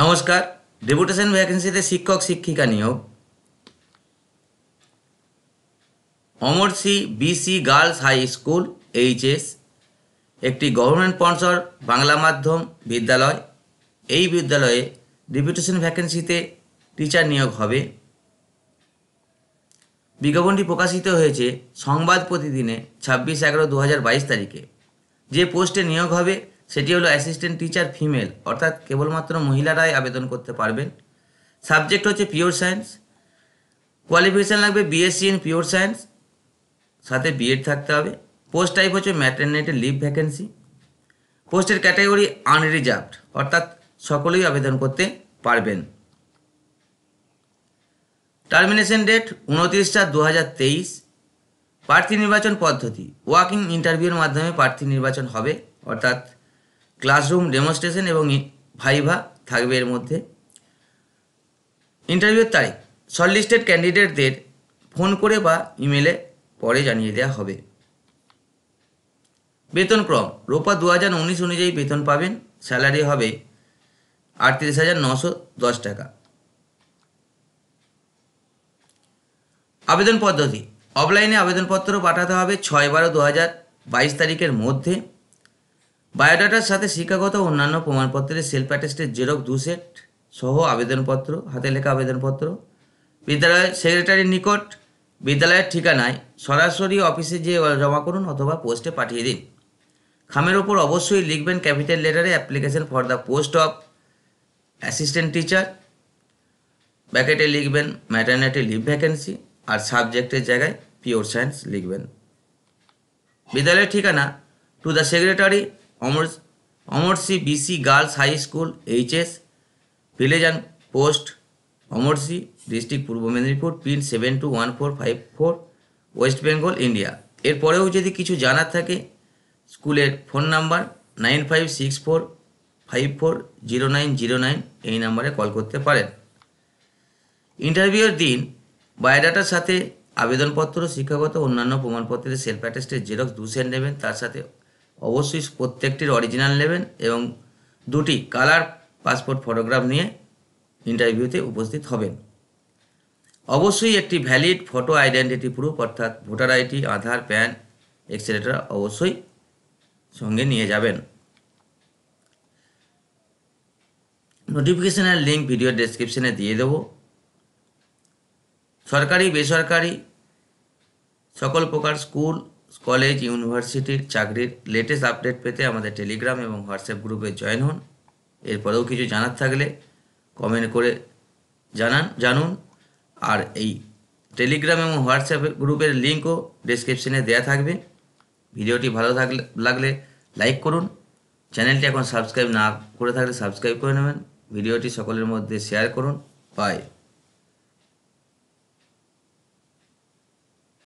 নমস্কার ডেপুটেশন ভ্যাকেন্সিতে শিক্ষক শিক্ষিকা নিয়োগ C BC girls high school HS একটি গভর্নমেন্ট স্পন্সর বাংলা মাধ্যম বিদ্যালয় এই বিদ্যালয়ে ডেপুটেশন ভ্যাকেন্সিতে টিচার নিয়োগ হবে বিজ্ঞাপনটি প্রকাশিত হয়েছে সংবাদ প্রতিদিনে ছাব্বিশ এগারো দু তারিখে যে পোস্টে নিয়োগ হবে সেটি হলো অ্যাসিস্ট্যান্ট টিচার ফিমেল অর্থাৎ কেবলমাত্র মহিলারাই আবেদন করতে পারবেন সাবজেক্ট হচ্ছে পিওর সায়েন্স কোয়ালিফিকেশান লাগবে বিএসসি ইন পিওর সায়েন্স সাথে বিএড থাকতে হবে পোস্ট টাইপ হচ্ছে ম্যাটারনেটের লিভ ভ্যাকেন্সি পোস্টের ক্যাটাগরি আনরিজার্ভড অর্থাৎ সকলেই আবেদন করতে পারবেন টার্মিনেশন ডেট উনত্রিশ চার দু হাজার তেইশ প্রার্থী নির্বাচন পদ্ধতি ওয়াকিং ইন্টারভিউর মাধ্যমে প্রার্থী নির্বাচন হবে অর্থাৎ ক্লাসরুম ডেমনস্ট্রেশন এবং ভাইভা থাকবে এর মধ্যে ইন্টারভিউর তারিখ শর্টলিস্টেড ক্যান্ডিডেটদের ফোন করে বা ইমেলে পরে জানিয়ে দেওয়া হবে বেতনক্রম রোপা দু হাজার উনিশ অনুযায়ী বেতন পাবেন স্যালারি হবে আটত্রিশ হাজার নশো দশ টাকা আবেদন পদ্ধতি অফলাইনে আবেদনপত্র পাঠাতে হবে ছয় বারো দু হাজার বাইশ তারিখের মধ্যে বায়োডাটার সাথে শিক্ষাগত অন্যান্য প্রমাণপত্রের সেলফ অ্যাটেস্টের জেরক দু সেট সহ আবেদনপত্র হাতে লেখা আবেদনপত্র বিদ্যালয়ের সেক্রেটারির নিকট বিদ্যালয়ের ঠিকানায় সরাসরি অফিসে যেয়ে জমা করুন অথবা পোস্টে পাঠিয়ে দিন খামের ওপর অবশ্যই লিখবেন ক্যাপিটাল লেটারে application for the post of assistant teacher ব্যাকেটে লিখবেন ম্যাটারনিটি লিভ ভ্যাকেন্সি আর সাবজেক্টের জায়গায় পিওর সায়েন্স লিখবেন বিদ্যালয়ের ঠিকানা to the secretary Amar Amarsi BC girls high school HS village and post Amarsi district Purba Medinipur pin seven two one four five four West Bengal India এরপরেও যদি কিছু জানার থাকে স্কুলের phone number nine five six four five four zero nine zero nine এই নাম্বারে call করতে পারেন ইন্টারভিউয়ের দিন বায়োডাটার সাথে আবেদনপত্র শিক্ষাগত অন্যান্য প্রমাণপত্রের সেলফ অ্যাটেস্টের জেরক্স দু সেন্ট নেবেন তার সাথে অবশ্যই প্রত্যেকটির অরিজিনাল নেবেন এবং দুটি কালার পাসপোর্ট ফটোগ্রাফ নিয়ে ইন্টারভিউতে উপস্থিত হবেন অবশ্যই একটি ভ্যালিড ফটো আইডেন্টিটি প্রুফ অর্থাৎ voter ID Aadhaar PAN etcetera অবশ্যই সঙ্গে নিয়ে যাবেন নোটিফিকেশানের লিঙ্ক ভিডিও ডেসক্রিপশানে দিয়ে দেব সরকারি বেসরকারি সকল প্রকার স্কুল কলেজ ইউনিভার্সিটির চাকরির লেটেস্ট আপডেট পেতে আমাদের টেলিগ্রাম এবং হোয়াটসঅ্যাপ গ্রুপে জয়েন হন এরপরেও কিছু জানার থাকলে কমেন্ট করে জানান জানুন আর এই টেলিগ্রাম এবং হোয়াটসঅ্যাপ গ্রুপের লিঙ্কও ডিসক্রিপশনে দেওয়া থাকবে ভিডিওটি ভালো থাকলে লাগলে লাইক করুন চ্যানেলটি এখন সাবস্ক্রাইব না করে থাকলে সাবস্ক্রাইব করে নেবেন ভিডিওটি সকলের মধ্যে শেয়ার করুন বাই